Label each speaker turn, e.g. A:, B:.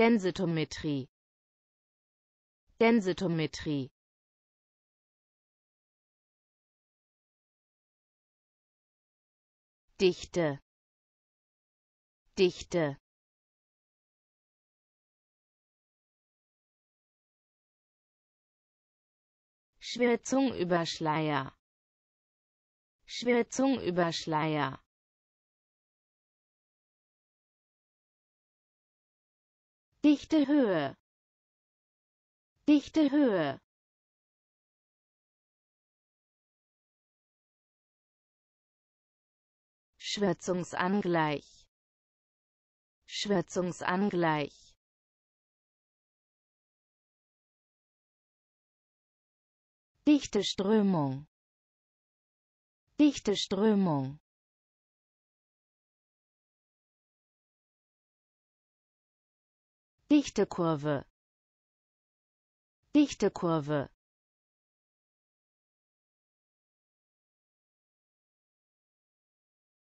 A: Densitometrie Densitometrie Dichte Dichte Schwärzung über Schleier Schwärzung über Schleier dichte Höhe, dichte Höhe. Schwärzungsangleich, Schwärzungsangleich. Dichte Strömung, dichte Strömung. Dichtekurve Dichtekurve